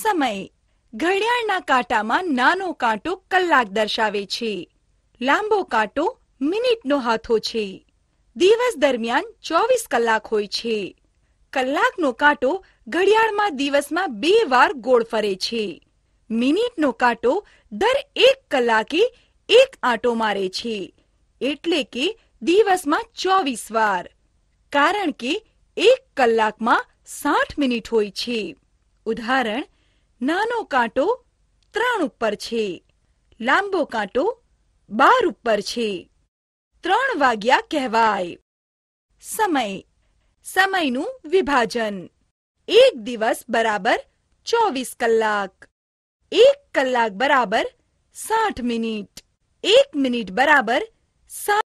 સમય ઘડિયાળના કાંટામાં નાનો કાંટો કલાક દર્શાવે છે લાંબો કાંટો મિનિટનો હાથો છે દિવસ દરમિયાન ચોવીસ કલાક હોય છે કલાકનો કાંટો ઘડિયાળમાં દિવસમાં બે વાર ગોળ ફરે છે મિનિટનો કાંટો દર એક કલાકે એક આંટો મારે છે એટલે કે દિવસમાં ચોવીસ વાર કારણ કે એક કલાકમાં સાઠ મિનિટ હોય છે ઉદાહરણ નાનો કાંટો ત્રણ ઉપર છે લાંબો કાંટો બાર ઉપર છે ત્રણ વાગ્યા કહેવાય સમય સમયનું વિભાજન એક દિવસ બરાબર ચોવીસ કલાક એક કલાક બરાબર સાઠ મિનિટ એક મિનિટ બરાબર સાત